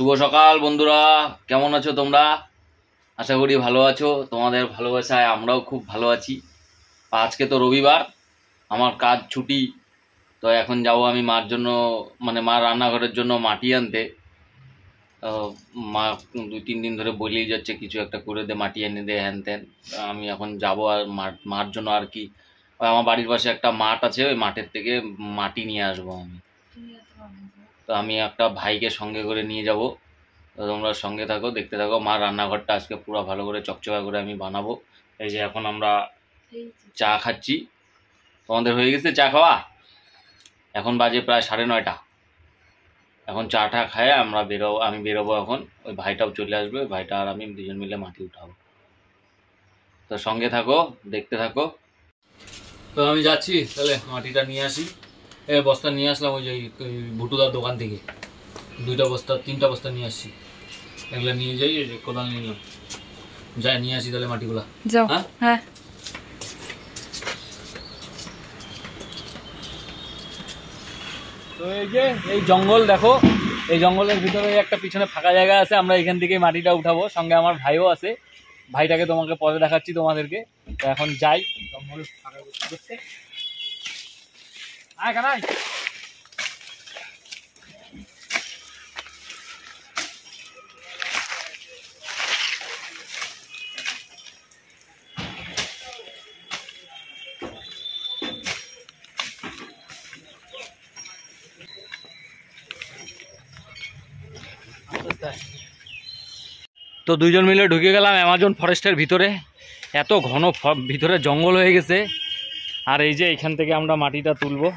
শুভ সকাল বন্ধুরা কেমন আছো তোমরা আশা করি ভালো আছো তোমাদের ভালোবাসায় আমরাও খুব ভালো আছি আজকে তো রবিবার আমার কাজ ছুটি তো এখন যাব আমি মার জন্য মানে মা রান্নাঘরের জন্য মাটি আনতে মা দুই তিন দিন ধরে বলেই যাচ্ছে কিছু একটা করে দে মাটি এনে দে হ্যান ত্যান আমি এখন যাব আর মার জন্য আর কি আমার বাড়ির পাশে একটা মাঠ আছে ওই মাঠের থেকে মাটি নিয়ে আসবো আমি তো আমি একটা ভাইকে সঙ্গে করে নিয়ে যাব তো তোমরা সঙ্গে থাকো দেখতে থাকো মা রান্নাঘরটা আজকে পুরো ভালো করে চকচকা করে আমি বানাবো এই যে এখন আমরা চা খাচ্ছি তোমাদের হয়ে গেছে চা খাওয়া এখন বাজে প্রায় সাড়ে নয়টা এখন চা টা খায় আমরা বেরোবো আমি বেরোবো এখন ওই ভাইটাও চলে আসবে ভাইটা আর আমি দুজন মিলে মাটি উঠাবো তো সঙ্গে থাকো দেখতে থাকো তো আমি যাচ্ছি তাহলে মাটিটা নিয়ে আসি বস্তা নিয়ে আসলাম ওই যে ভুটুদার দোকান থেকে দুইটা বস্তা তিনটা বস্তা নিয়ে আসছি এগুলো নিয়ে যাই কোদাল নিলাম যাই নিয়ে আসি তাহলে মাটিগুলা হ্যাঁ, হ্যাঁ। এই যে এই জঙ্গল দেখো এই জঙ্গলের ভিতরে একটা পিছনে ফাঁকা জায়গা আছে আমরা এখান থেকে মাটিটা উঠাবো সঙ্গে আমার ভাইও আছে ভাইটাকে তোমাকে পরে দেখাচ্ছি তোমাদেরকে এখন যাই জঙ্গল ফাঁকা Ai, caralho! তো দুইজন মিলে ঢুকে গেলাম অ্যামাজন ফরেস্টের ভিতরে এত ঘন ভিতরে জঙ্গল হয়ে গেছে আর এই যে এখান থেকে আমরা মাটিটা তুলবো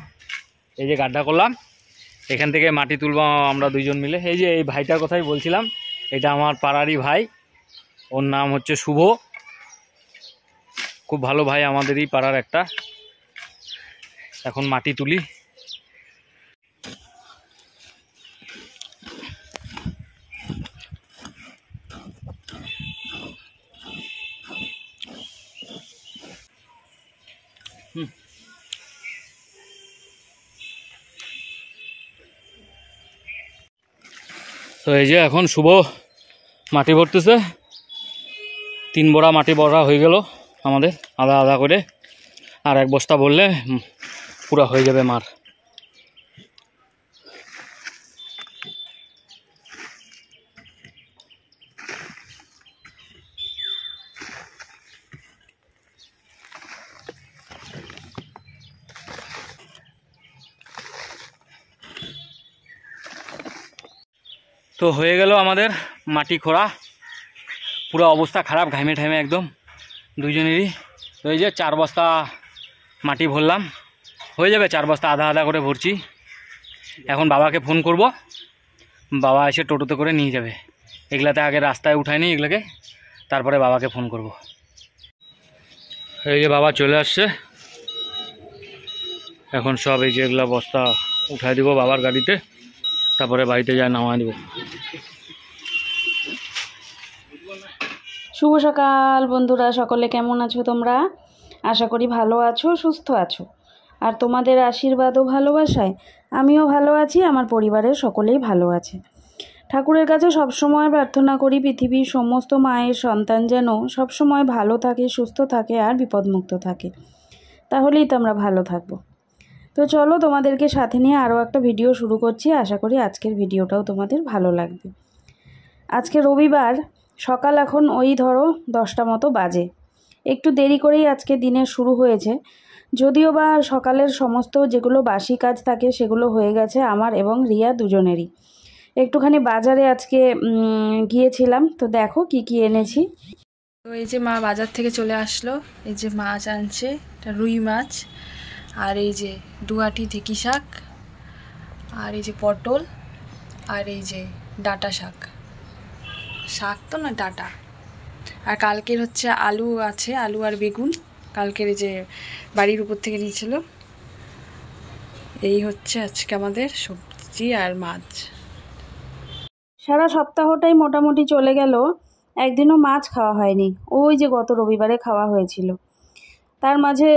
এই যে গাড্ডা করলাম এখান থেকে মাটি তুলব আমরা দুইজন মিলে এই যে এই ভাইটার কথাই বলছিলাম এটা আমার পাড়ারই ভাই ওর নাম হচ্ছে শুভ খুব ভালো ভাই আমাদেরই পাড়ার একটা এখন মাটি তুলি তো এই যে এখন শুভ মাটি ভরতেছে তিন বড়া মাটি ভরা হয়ে গেল আমাদের আধা আধা করে আর এক বস্তা বললে পুরা হয়ে যাবে মার তো হয়ে গেল আমাদের মাটি খোড়া পুরো অবস্থা খারাপ ঘামে ঠামে একদম দুইজনেরই তো এই যে চার বস্তা মাটি ভরলাম হয়ে যাবে চার বস্তা আধা আধা করে ভরছি এখন বাবাকে ফোন করব বাবা এসে টোটোতে করে নিয়ে যাবে এগুলাতে আগে রাস্তায় উঠায়নি এগুলোকে তারপরে বাবাকে ফোন করব এই যে বাবা চলে আসছে এখন সব এই যে এগুলো বস্তা উঠাই দিব বাবার গাড়িতে তারপরে বাড়িতে যা নামা দেবো শুভ সকাল বন্ধুরা সকলে কেমন আছো তোমরা আশা করি ভালো আছো সুস্থ আছো আর তোমাদের আশীর্বাদও ভালোবাসায় আমিও ভালো আছি আমার পরিবারের সকলেই ভালো আছে ঠাকুরের কাছে সবসময় প্রার্থনা করি পৃথিবীর সমস্ত মায়ের সন্তান যেন সবসময় ভালো থাকে সুস্থ থাকে আর বিপদমুক্ত থাকে তাহলেই তো আমরা ভালো থাকবো তো চলো তোমাদেরকে সাথে নিয়ে আরও একটা ভিডিও শুরু করছি আশা করি আজকের ভিডিওটাও তোমাদের ভালো লাগবে আজকে রবিবার সকাল এখন ওই ধরো দশটা মতো বাজে একটু দেরি করেই আজকে দিনের শুরু হয়েছে যদিও বা সকালের সমস্ত যেগুলো বাসি কাজ থাকে সেগুলো হয়ে গেছে আমার এবং রিয়া দুজনেরই একটুখানি বাজারে আজকে গিয়েছিলাম তো দেখো কি কি এনেছি তো এই যে মা বাজার থেকে চলে আসলো এই যে মাছ আনছে এটা রুই মাছ আর এই যে দুয়াটি ঢেকি শাক আর এই যে পটল আর এই যে ডাটা শাক শাক তো না ডাটা আর কালকের হচ্ছে আলু আছে আলু আর বেগুন কালকের এই যে বাড়ির উপর থেকে নিয়েছিল এই হচ্ছে আজকে আমাদের সবজি আর মাছ সারা সপ্তাহটাই মোটামুটি চলে গেল একদিনও মাছ খাওয়া হয়নি ওই যে গত রবিবারে খাওয়া হয়েছিল তার মাঝে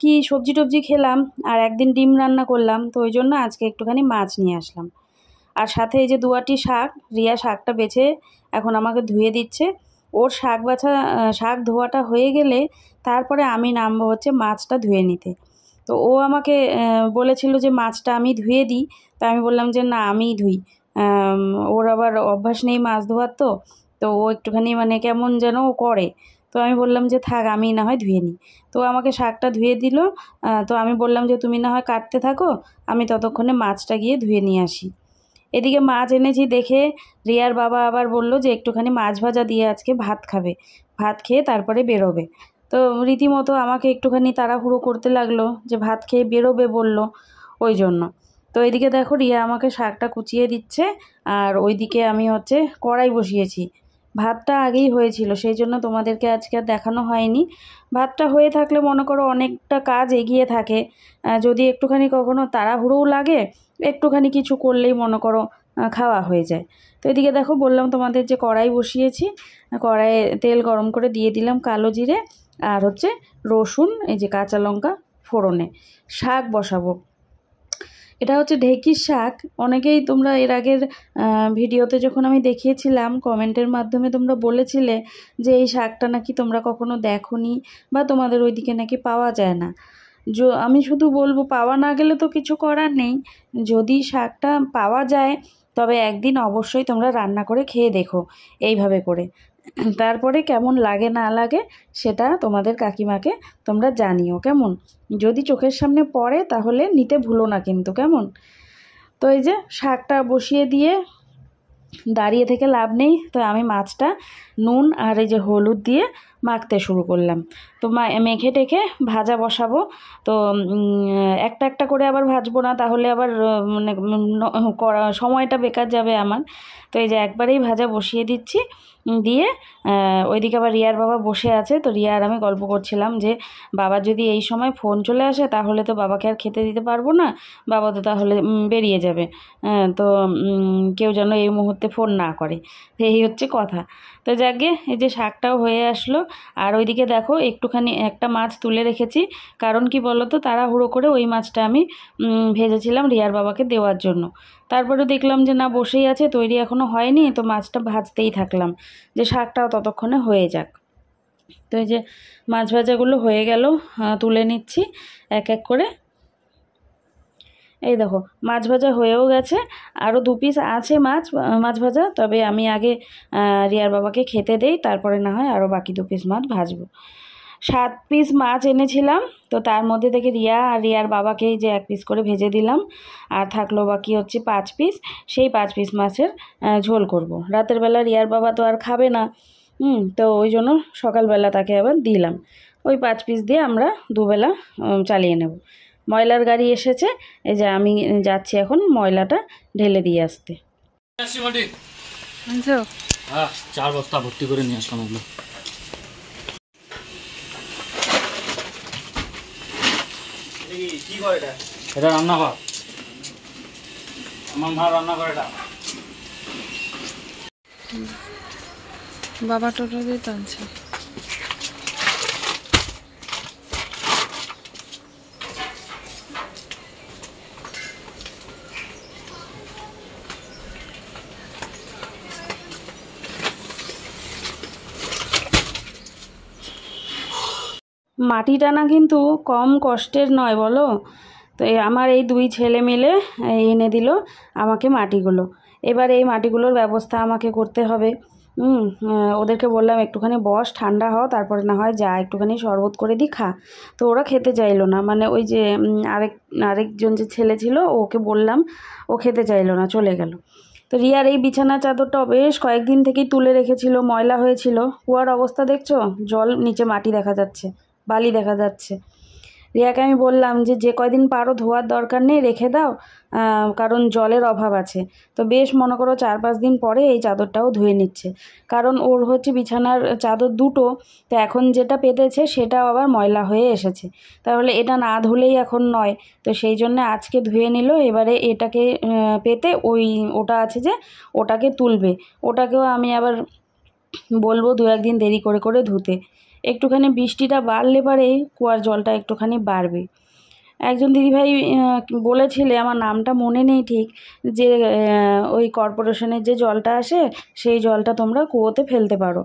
কি সবজি টবজি খেলাম আর একদিন ডিম রান্না করলাম তো ওই জন্য আজকে একটুখানি মাছ নিয়ে আসলাম আর সাথে এই যে দুয়াটি শাক রিয়া শাকটা বেছে এখন আমাকে ধুয়ে দিচ্ছে ওর শাক বাছা শাক ধোয়াটা হয়ে গেলে তারপরে আমি নামবো হচ্ছে মাছটা ধুয়ে নিতে তো ও আমাকে বলেছিল যে মাছটা আমি ধুয়ে দিই তা আমি বললাম যে না আমি ধুই ওর আবার অভ্যাস নেই মাছ ধোয়ার তো তো ও একটুখানি মানে কেমন যেন করে তো আমি বললাম যে থাক আমি না হয় ধুয়ে নিই তো আমাকে শাকটা ধুয়ে দিল তো আমি বললাম যে তুমি না হয় কাটতে থাকো আমি ততক্ষণে মাছটা গিয়ে ধুয়ে নিয়ে আসি এদিকে মাছ এনেছি দেখে রিয়ার বাবা আবার বলল যে একটুখানি মাছ ভাজা দিয়ে আজকে ভাত খাবে ভাত খেয়ে তারপরে বেরোবে তো রীতিমতো আমাকে একটুখানি তাড়াহুড়ো করতে লাগলো যে ভাত খেয়ে বেরোবে বলল ওই জন্য তো এদিকে দেখো রিয়া আমাকে শাকটা কুচিয়ে দিচ্ছে আর ওইদিকে আমি হচ্ছে কড়াই বসিয়েছি ভাতটা আগেই হয়েছিল সেই জন্য তোমাদেরকে আজকে আর দেখানো হয়নি ভাতটা হয়ে থাকলে মনে করো অনেকটা কাজ এগিয়ে থাকে যদি একটুখানি কখনো তাড়াহুড়োও লাগে একটুখানি কিছু করলেই মনে করো খাওয়া হয়ে যায় তো এদিকে দেখো বললাম তোমাদের যে কড়াই বসিয়েছি কড়াইয়ে তেল গরম করে দিয়ে দিলাম কালো জিরে আর হচ্ছে রসুন এই যে কাঁচা লঙ্কা ফোড়নে শাক বসাবো এটা হচ্ছে ঢেঁকির শাক অনেকেই তোমরা এর আগের ভিডিওতে যখন আমি দেখিয়েছিলাম কমেন্টের মাধ্যমে তোমরা বলেছিলে যে এই শাকটা নাকি তোমরা কখনো দেখনি বা তোমাদের ওইদিকে নাকি পাওয়া যায় না আমি শুধু বলবো পাওয়া না গেলে তো কিছু করার নেই যদি শাকটা পাওয়া যায় তবে একদিন অবশ্যই তোমরা রান্না করে খেয়ে দেখো এইভাবে করে তারপরে কেমন লাগে না লাগে সেটা তোমাদের কাকিমাকে তোমরা জানিও কেমন যদি চোখের সামনে পড়ে তাহলে নিতে ভুলো না কিন্তু কেমন তো এই যে শাকটা বসিয়ে দিয়ে দাঁড়িয়ে থেকে লাভ নেই তো আমি মাছটা নুন আর এই যে হলুদ দিয়ে মাখতে শুরু করলাম তো মেখে টেখে ভাজা বসাবো তো একটা একটা করে আবার ভাজবো না তাহলে আবার মানে করা সময়টা বেকার যাবে আমার তো এই যে একবারেই ভাজা বসিয়ে দিচ্ছি দিয়ে ওইদিকে আবার রিয়ার বাবা বসে আছে তো রিয়ার আমি গল্প করছিলাম যে বাবা যদি এই সময় ফোন চলে আসে তাহলে তো বাবাকে আর খেতে দিতে পারবো না বাবা তো তাহলে বেরিয়ে যাবে হ্যাঁ, তো কেউ যেন এই মুহূর্তে ফোন না করে এই হচ্ছে কথা তো যাকে এই যে শাকটাও হয়ে আসলো আর ওইদিকে দেখো একটু একটুখানি একটা মাছ তুলে রেখেছি কারণ কি তো তাড়াহুড়ো করে ওই মাছটা আমি ভেজেছিলাম রিয়ার বাবাকে দেওয়ার জন্য তারপরে দেখলাম যে না বসেই আছে তৈরি এখনও হয়নি তো মাছটা ভাজতেই থাকলাম যে শাকটাও ততক্ষণে হয়ে যাক তো এই যে মাছ ভাজাগুলো হয়ে গেল তুলে নিচ্ছি এক এক করে এই দেখো মাছ ভাজা হয়েও গেছে আরও দু পিস আছে মাছ মাছ ভাজা তবে আমি আগে রিয়ার বাবাকে খেতে দেই তারপরে না হয় আরও বাকি দু পিস মাছ ভাজবো সাত পিস মাছ এনেছিলাম তো তার মধ্যে থেকে রিয়া আর রিয়ার বাবাকে যে এক পিস করে ভেজে দিলাম আর থাকলো বাকি হচ্ছে পাঁচ পিস সেই পাঁচ পিস মাছের ঝোল করব। রাতের বেলা রিয়ার বাবা তো আর খাবে না হুম তো ওই জন্য সকালবেলা তাকে আবার দিলাম ওই পাঁচ পিস দিয়ে আমরা দুবেলা চালিয়ে নেব ময়লার গাড়ি এসেছে এই যে আমি যাচ্ছি এখন ময়লাটা ঢেলে দিয়ে আসতে চার বস্তা ভর্তি করে নিয়ে আসলাম কি করে এটা এটা রান্নাঘর আমার মা রান্না করে এটা বাবা টোটো দিয়ে টানছে মাটি টানা কিন্তু কম কষ্টের নয় বলো তো আমার এই দুই ছেলে মিলে এনে দিল আমাকে মাটিগুলো এবার এই মাটিগুলোর ব্যবস্থা আমাকে করতে হবে ওদেরকে বললাম একটুখানি বস ঠান্ডা হও তারপরে না হয় যা একটুখানি শরবত করে দি খা তো ওরা খেতে চাইলো না মানে ওই যে আরেক আরেকজন যে ছেলে ছিল ওকে বললাম ও খেতে চাইলো না চলে গেল তো রিয়ার এই বিছানা চাদরটা বেশ কয়েকদিন থেকেই তুলে রেখেছিল ময়লা হয়েছিল কুয়ার অবস্থা দেখছো জল নিচে মাটি দেখা যাচ্ছে বালি দেখা যাচ্ছে রিয়াকে আমি বললাম যে যে কয়দিন পারো ধোয়ার দরকার নেই রেখে দাও কারণ জলের অভাব আছে তো বেশ মনে করো চার পাঁচ দিন পরে এই চাদরটাও ধুয়ে নিচ্ছে কারণ ওর হচ্ছে বিছানার চাদর দুটো তো এখন যেটা পেতেছে সেটা আবার ময়লা হয়ে এসেছে তাহলে এটা না ধুলেই এখন নয় তো সেই জন্য আজকে ধুয়ে নিল এবারে এটাকে পেতে ওই ওটা আছে যে ওটাকে তুলবে ওটাকেও আমি আবার বলবো দু একদিন দেরি করে করে ধুতে একটুখানি বৃষ্টিটা বাড়লে পরে কুয়ার জলটা একটুখানি বাড়বে একজন দিদিভাই বলেছিলে আমার নামটা মনে নেই ঠিক যে ওই কর্পোরেশনের যে জলটা আসে সেই জলটা তোমরা কুয়োতে ফেলতে পারো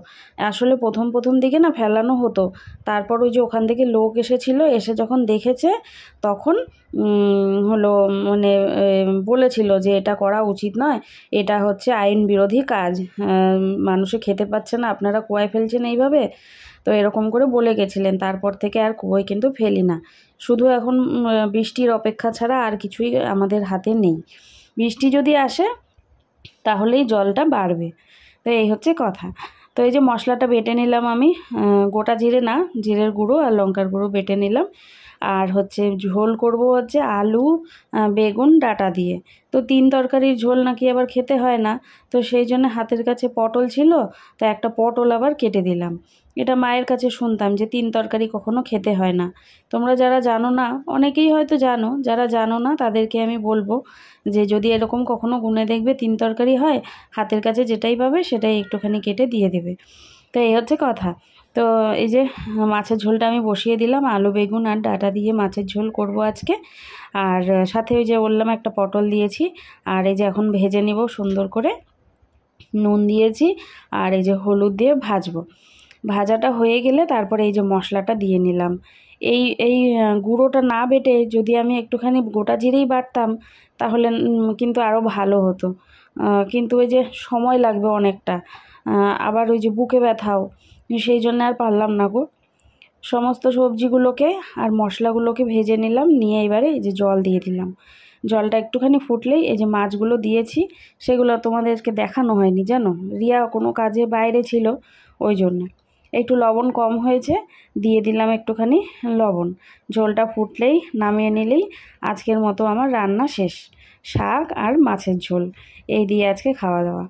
আসলে প্রথম প্রথম দিকে না ফেলানো হতো তারপর ওই যে ওখান থেকে লোক এসেছিলো এসে যখন দেখেছে তখন হলো মানে বলেছিল যে এটা করা উচিত নয় এটা হচ্ছে আইন বিরোধী কাজ মানুষে খেতে পাচ্ছে না আপনারা কুয়ায় ফেলছেন এইভাবে তো এরকম করে বলে গেছিলেন তারপর থেকে আর কুয়োয় কিন্তু ফেলি না শুধু এখন বৃষ্টির অপেক্ষা ছাড়া আর কিছুই আমাদের হাতে নেই বৃষ্টি যদি আসে তাহলেই জলটা বাড়বে তো এই হচ্ছে কথা তো এই যে মশলাটা বেটে নিলাম আমি গোটা জিরে না জিরের গুঁড়ো আর লঙ্কার গুঁড়ো বেটে নিলাম আর হচ্ছে ঝোল করব হচ্ছে আলু বেগুন ডাটা দিয়ে তো তিন তরকারির ঝোল নাকি আবার খেতে হয় না তো সেই জন্য হাতের কাছে পটল ছিল তো একটা পটল আবার কেটে দিলাম এটা মায়ের কাছে শুনতাম যে তিন তরকারি কখনো খেতে হয় না তোমরা যারা জানো না অনেকেই হয়তো জানো যারা জানো না তাদেরকে আমি বলবো যে যদি এরকম কখনো গুনে দেখবে তিন তরকারি হয় হাতের কাছে যেটাই পাবে সেটাই একটুখানি কেটে দিয়ে দেবে তো এই হচ্ছে কথা তো এই যে মাছের ঝোলটা আমি বসিয়ে দিলাম আলু বেগুন আর ডাটা দিয়ে মাছের ঝোল করব আজকে আর সাথে ওই যে বললাম একটা পটল দিয়েছি আর এই যে এখন ভেজে নেব সুন্দর করে নুন দিয়েছি আর এই যে হলুদ দিয়ে ভাজবো ভাজাটা হয়ে গেলে তারপরে এই যে মশলাটা দিয়ে নিলাম এই এই গুঁড়োটা না বেটে যদি আমি একটুখানি গোটা জিরেই বাটতাম তাহলে কিন্তু আরও ভালো হতো কিন্তু ওই যে সময় লাগবে অনেকটা আবার ওই যে বুকে ব্যথাও সেই জন্য আর পারলাম না গো সমস্ত সবজিগুলোকে আর মশলাগুলোকে ভেজে নিলাম নিয়ে এবারে এই যে জল দিয়ে দিলাম জলটা একটুখানি ফুটলেই এই যে মাছগুলো দিয়েছি সেগুলো তোমাদেরকে দেখানো হয়নি জানো রিয়া কোনো কাজে বাইরে ছিল ওই জন্য একটু লবণ কম হয়েছে দিয়ে দিলাম একটুখানি লবণ ঝোলটা ফুটলেই নামিয়ে নিলেই আজকের মতো আমার রান্না শেষ শাক আর মাছের ঝোল এই দিয়ে আজকে খাওয়া দাওয়া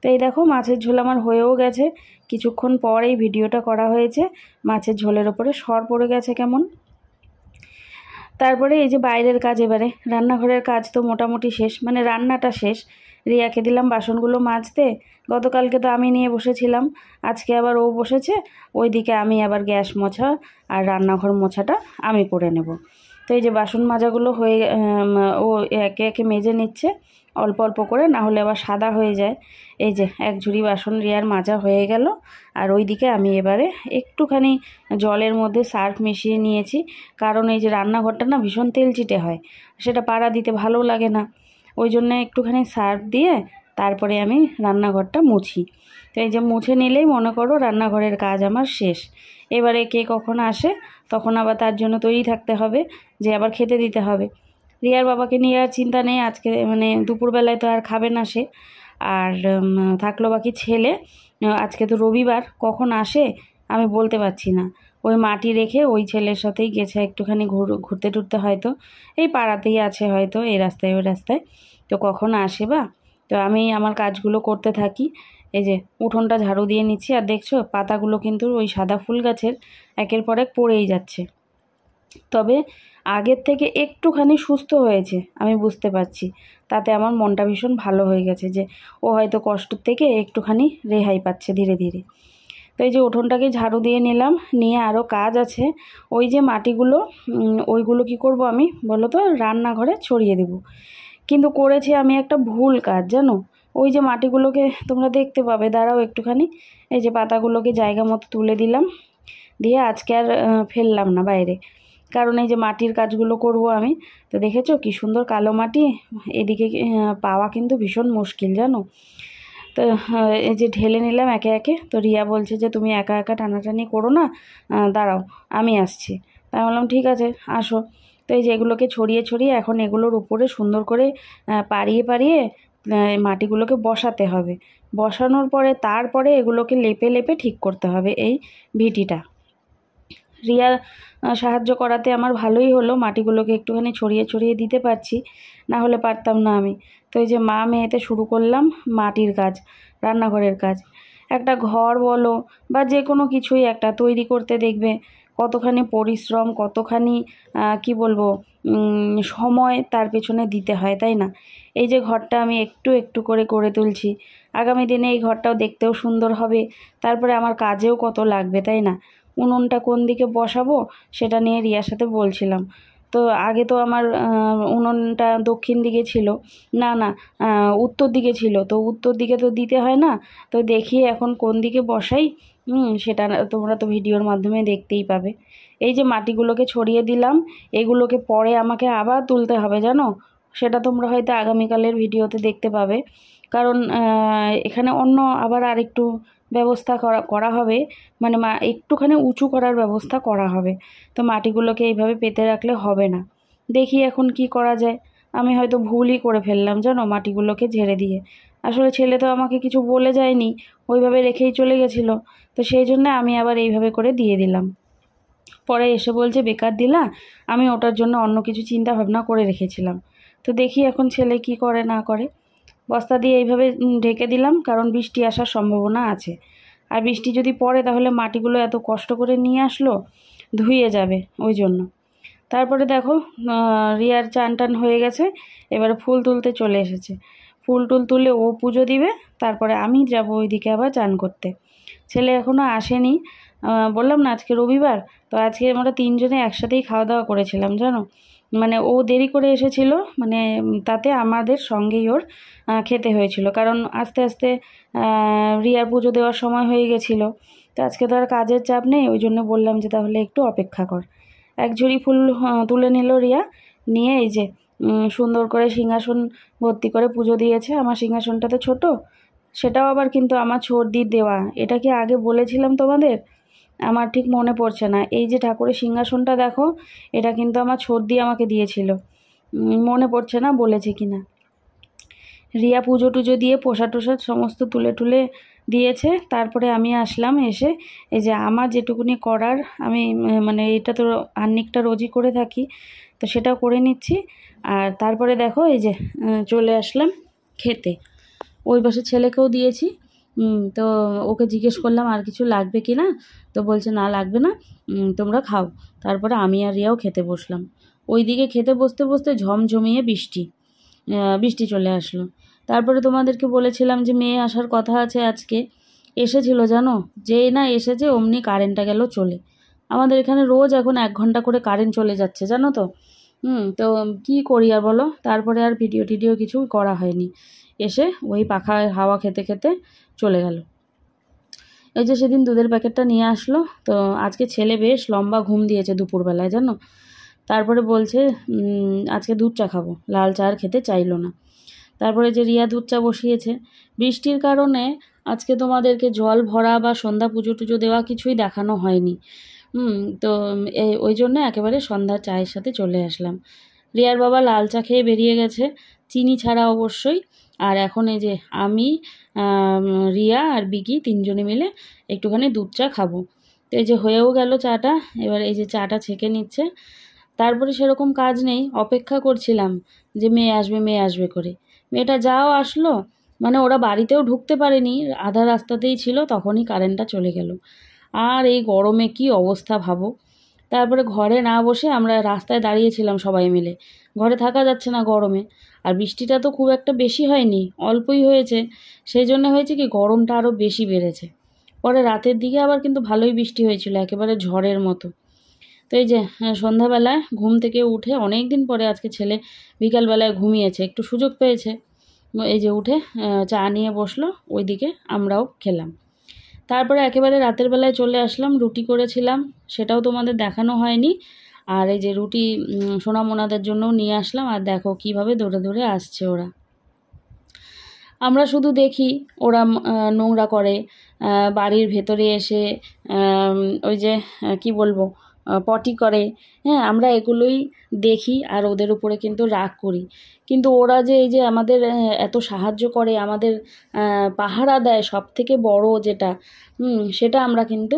তো এই দেখো মাছের ঝোল আমার হয়েও গেছে কিছুক্ষণ পর এই ভিডিওটা করা হয়েছে মাছের ঝোলের ওপরে সর পড়ে গেছে কেমন তারপরে এই যে বাইরের কাজ এবারে রান্নাঘরের কাজ তো মোটামুটি শেষ মানে রান্নাটা শেষ রিয়াকে দিলাম বাসনগুলো মাজতে গতকালকে তো আমি নিয়ে বসেছিলাম আজকে আবার ও বসেছে ওইদিকে আমি আবার গ্যাস মোছা আর রান্নাঘর মোছাটা আমি করে নেব তো এই যে বাসন মাজাগুলো হয়ে ও একে একে মেজে নিচ্ছে অল্প অল্প করে না হলে আবার সাদা হয়ে যায় এই যে এক ঝুড়ি বাসন রিয়ার মাজা হয়ে গেল আর ওই দিকে আমি এবারে একটুখানি জলের মধ্যে সার্ফ মিশিয়ে নিয়েছি কারণ এই যে রান্নাঘরটা না ভীষণ তেলচিটে হয় সেটা পাড়া দিতে ভালো লাগে না ওই জন্য একটুখানি সার্ফ দিয়ে তারপরে আমি রান্নাঘরটা মুছি তো এই যে মুছে নিলেই মনে করো রান্নাঘরের কাজ আমার শেষ এবারে কে কখন আসে তখন আবার তার জন্য তৈরি থাকতে হবে যে আবার খেতে দিতে হবে রিয়ার বাবাকে নিয়ে আর চিন্তা নেই আজকে মানে দুপুরবেলায় তো আর খাবে না সে আর থাকলো বাকি ছেলে আজকে তো রবিবার কখন আসে আমি বলতে পারছি না ওই মাটি রেখে ওই ছেলের সাথেই গেছে একটুখানি ঘুরতে টুরতে হয়তো এই পাড়াতেই আছে হয়তো এই রাস্তায় ওই রাস্তায় তো কখন আসে বা তো আমি আমার কাজগুলো করতে থাকি এই যে উঠোনটা ঝাড়ু দিয়ে নিচ্ছি আর দেখছো পাতাগুলো কিন্তু ওই সাদা ফুল গাছের একের পর এক পড়েই যাচ্ছে তবে আগের থেকে একটুখানি সুস্থ হয়েছে আমি বুঝতে পারছি তাতে আমার মনটা ভীষণ ভালো হয়ে গেছে যে ও হয়তো কষ্ট থেকে একটুখানি রেহাই পাচ্ছে ধীরে ধীরে তো এই যে উঠোনটাকে ঝাড়ু দিয়ে নিলাম নিয়ে আরও কাজ আছে ওই যে মাটিগুলো ওইগুলো কি করব আমি বলো তো রান্নাঘরে ছড়িয়ে দেব কিন্তু করেছি আমি একটা ভুল কাজ জানো ওই যে মাটিগুলোকে তোমরা দেখতে পাবে দাঁড়াও একটুখানি এই যে পাতাগুলোকে জায়গা মতো তুলে দিলাম দিয়ে আজকে আর ফেললাম না বাইরে কারণ এই যে মাটির কাজগুলো করব আমি তো দেখেছো কি সুন্দর কালো মাটি এদিকে পাওয়া কিন্তু ভীষণ মুশকিল জানো তো এই যে ঢেলে নিলাম একে একে তো রিয়া বলছে যে তুমি একা একা টানাটানি করো না দাঁড়াও আমি আসছি তাই বললাম ঠিক আছে আসো তো এই যে এগুলোকে ছড়িয়ে ছড়িয়ে এখন এগুলোর উপরে সুন্দর করে পাড়িয়ে পাড়িয়ে মাটিগুলোকে বসাতে হবে বসানোর পরে তারপরে এগুলোকে লেপে লেপে ঠিক করতে হবে এই ভিটিটা রিয়া সাহায্য করাতে আমার ভালোই হলো মাটিগুলোকে একটুখানি ছড়িয়ে ছড়িয়ে দিতে পারছি না হলে পারতাম না আমি তো এই যে মা মেয়েতে শুরু করলাম মাটির কাজ রান্নাঘরের কাজ একটা ঘর বলো বা যে কোনো কিছুই একটা তৈরি করতে দেখবে কতখানি পরিশ্রম কতখানি কি বলবো সময় তার পেছনে দিতে হয় তাই না এই যে ঘরটা আমি একটু একটু করে করে তুলছি আগামী দিনে এই ঘরটাও দেখতেও সুন্দর হবে তারপরে আমার কাজেও কত লাগবে তাই না উনুনটা কোন দিকে বসাবো সেটা নিয়ে রিয়ার সাথে বলছিলাম তো আগে তো আমার উনুনটা দক্ষিণ দিকে ছিল না না উত্তর দিকে ছিল তো উত্তর দিকে তো দিতে হয় না তো দেখি এখন কোন দিকে বসাই হুম সেটা তোমরা তো ভিডিওর মাধ্যমে দেখতেই পাবে এই যে মাটিগুলোকে ছড়িয়ে দিলাম এগুলোকে পরে আমাকে আবার তুলতে হবে জানো সেটা তোমরা হয়তো আগামীকালের ভিডিওতে দেখতে পাবে কারণ এখানে অন্য আবার আরেকটু ব্যবস্থা করা করা হবে মানে মা একটুখানি উঁচু করার ব্যবস্থা করা হবে তো মাটিগুলোকে এইভাবে পেতে রাখলে হবে না দেখি এখন কি করা যায় আমি হয়তো ভুলই করে ফেললাম জানো মাটিগুলোকে ঝেড়ে দিয়ে আসলে ছেলে তো আমাকে কিছু বলে যায়নি ওইভাবে রেখেই চলে গেছিলো তো সেই জন্য আমি আবার এইভাবে করে দিয়ে দিলাম পরে এসে বলছে বেকার দিলা আমি ওটার জন্য অন্য কিছু চিন্তা ভাবনা করে রেখেছিলাম তো দেখি এখন ছেলে কি করে না করে বস্তা দিয়ে এইভাবে ঢেকে দিলাম কারণ বৃষ্টি আসার সম্ভাবনা আছে আর বৃষ্টি যদি পড়ে তাহলে মাটিগুলো এত কষ্ট করে নিয়ে আসলো ধুয়ে যাবে ওই জন্য তারপরে দেখো রিয়ার চান টান হয়ে গেছে এবার ফুল তুলতে চলে এসেছে ফুল টুল তুলে ও পুজো দিবে তারপরে আমি যাব ওইদিকে আবার চান করতে ছেলে এখনও আসেনি বললাম না আজকে রবিবার তো আজকে আমরা তিনজনে একসাথেই খাওয়া দাওয়া করেছিলাম জানো মানে ও দেরি করে এসেছিল মানে তাতে আমাদের সঙ্গেই ওর খেতে হয়েছিল কারণ আস্তে আস্তে রিয়ার পুজো দেওয়ার সময় হয়ে গেছিলো তো আজকে তো আর কাজের চাপ নেই ওই জন্য বললাম যে তাহলে একটু অপেক্ষা কর এক ঝুড়ি ফুল তুলে নিল রিয়া নিয়ে এই যে সুন্দর করে সিংহাসন ভর্তি করে পুজো দিয়েছে আমার সিংহাসনটা তো ছোটো সেটাও আবার কিন্তু আমার ছর্দির দেওয়া এটা কি আগে বলেছিলাম তোমাদের আমার ঠিক মনে পড়ছে না এই যে ঠাকুরের সিংহাসনটা দেখো এটা কিন্তু আমার দিয়ে আমাকে দিয়েছিল মনে পড়ছে না বলেছে কি না রিয়া পুজো টুজো দিয়ে পোশাক টোশাক সমস্ত তুলে টুলে দিয়েছে তারপরে আমি আসলাম এসে এই যে আমার যেটুকুনি করার আমি মানে এটা তো আর্নিকটা রোজই করে থাকি তো সেটাও করে নিচ্ছি আর তারপরে দেখো এই যে চলে আসলাম খেতে ওই পাশে ছেলেকেও দিয়েছি তো ওকে জিজ্ঞেস করলাম আর কিছু লাগবে কি না তো বলছে না লাগবে না তোমরা খাও তারপরে আমি আর রিয়াও খেতে বসলাম ওইদিকে খেতে বসতে বসতে ঝমঝমিয়ে বৃষ্টি বৃষ্টি চলে আসলো তারপরে তোমাদেরকে বলেছিলাম যে মেয়ে আসার কথা আছে আজকে এসেছিল জানো যেই না এসেছে অমনি কারেন্টটা গেল চলে আমাদের এখানে রোজ এখন এক ঘন্টা করে কারেন্ট চলে যাচ্ছে জানো তো হুম তো কি করি আর বলো তারপরে আর ভিডিও টিডিও কিছু করা হয়নি এসে ওই পাখা হাওয়া খেতে খেতে চলে গেল এই যে সেদিন দুধের প্যাকেটটা নিয়ে আসলো তো আজকে ছেলে বেশ লম্বা ঘুম দিয়েছে দুপুরবেলায় জানো তারপরে বলছে আজকে দুধ চা খাবো লাল চা আর খেতে চাইলো না তারপরে যে রিয়া দুধ চা বসিয়েছে বৃষ্টির কারণে আজকে তোমাদেরকে জল ভরা বা সন্ধ্যা পুজো টুজো দেওয়া কিছুই দেখানো হয়নি তো ওই জন্য একেবারে সন্ধ্যা চায়ের সাথে চলে আসলাম রিয়ার বাবা লাল চা খেয়ে বেরিয়ে গেছে চিনি ছাড়া অবশ্যই আর এখন এই যে আমি রিয়া আর বিকি তিনজনে মিলে একটুখানি দুধ চা খাবো তো এই যে হয়েও গেল চাটা এবার এই যে চাটা ছেঁকে নিচ্ছে তারপরে সেরকম কাজ নেই অপেক্ষা করছিলাম যে মেয়ে আসবে মেয়ে আসবে করে মেয়েটা যাও আসলো মানে ওরা বাড়িতেও ঢুকতে পারেনি আধা রাস্তাতেই ছিল তখনই কারেন্টটা চলে গেল আর এই গরমে কি অবস্থা ভাবো তারপরে ঘরে না বসে আমরা রাস্তায় দাঁড়িয়েছিলাম সবাই মিলে ঘরে থাকা যাচ্ছে না গরমে আর বৃষ্টিটা তো খুব একটা বেশি হয়নি অল্পই হয়েছে সেই জন্য হয়েছে কি গরমটা আরও বেশি বেড়েছে পরে রাতের দিকে আবার কিন্তু ভালোই বৃষ্টি হয়েছিল একেবারে ঝড়ের মতো তো এই যে সন্ধ্যাবেলায় ঘুম থেকে উঠে অনেক দিন পরে আজকে ছেলে বিকালবেলায় ঘুমিয়েছে একটু সুযোগ পেয়েছে এই যে উঠে চা নিয়ে বসলো ওই দিকে আমরাও খেলাম তারপরে একেবারে রাতের বেলায় চলে আসলাম রুটি করেছিলাম সেটাও তোমাদের দেখানো হয়নি আর এই যে রুটি সোনা মোনাদের জন্যও নিয়ে আসলাম আর দেখো কিভাবে ধরে ধরে আসছে ওরা আমরা শুধু দেখি ওরা নোংরা করে বাড়ির ভেতরে এসে ওই যে কি বলবো পটি করে হ্যাঁ আমরা এগুলোই দেখি আর ওদের উপরে কিন্তু রাগ করি কিন্তু ওরা যে এই যে আমাদের এত সাহায্য করে আমাদের পাহারা দেয় সব থেকে বড় যেটা সেটা আমরা কিন্তু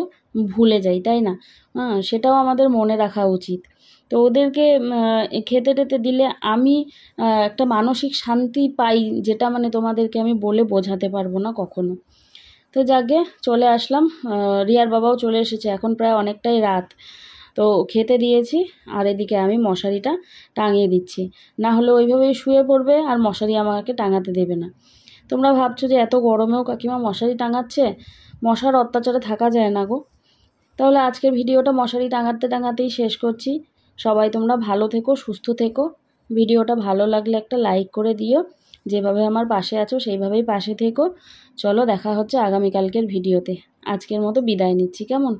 ভুলে যাই তাই না হ্যাঁ সেটাও আমাদের মনে রাখা উচিত তো ওদেরকে খেতে টেতে দিলে আমি একটা মানসিক শান্তি পাই যেটা মানে তোমাদেরকে আমি বলে বোঝাতে পারবো না কখনো তো যাকে চলে আসলাম রিয়ার বাবাও চলে এসেছে এখন প্রায় অনেকটাই রাত তো খেতে দিয়েছি আর এদিকে আমি মশারিটা টাঙিয়ে দিচ্ছি না হলে ওইভাবেই শুয়ে পড়বে আর মশারি আমাকে টাঙাতে দেবে না তোমরা ভাবছো যে এত গরমেও কাকিমা মশারি টাঙাচ্ছে মশার অত্যাচারে থাকা যায় না গো তাহলে আজকের ভিডিওটা মশারি টাঙাতে টাঙাতেই শেষ করছি সবাই তোমরা ভালো থেকো সুস্থ থেকো ভিডিওটা ভালো লাগলে একটা লাইক করে দিও যেভাবে আমার পাশে আছো সেইভাবেই পাশে থেকো চলো দেখা হচ্ছে আগামীকালকের ভিডিওতে আজকের মতো বিদায় নিচ্ছি কেমন